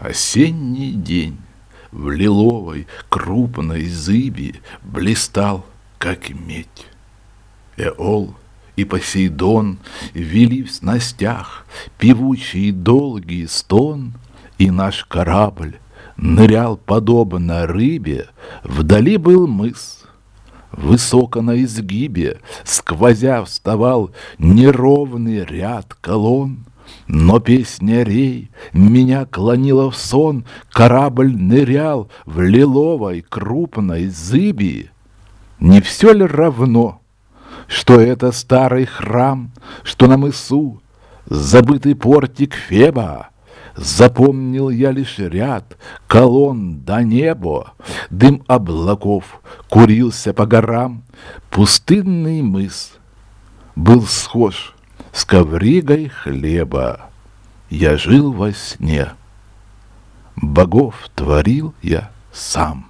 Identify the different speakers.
Speaker 1: Осенний день в лиловой крупной зыби Блистал, как медь. Эол и Посейдон Вели в снастях певучий долгий стон, И наш корабль нырял подобно рыбе, Вдали был мыс. Высоко на изгибе, сквозя вставал неровный ряд колонн, но песня рей меня клонила в сон, Корабль нырял в лиловой крупной зыби. Не все ли равно, что это старый храм, Что на мысу забытый портик Феба? Запомнил я лишь ряд колонн до неба, Дым облаков курился по горам, Пустынный мыс был схож — с ковригой хлеба. Я жил во сне. Богов творил я
Speaker 2: сам.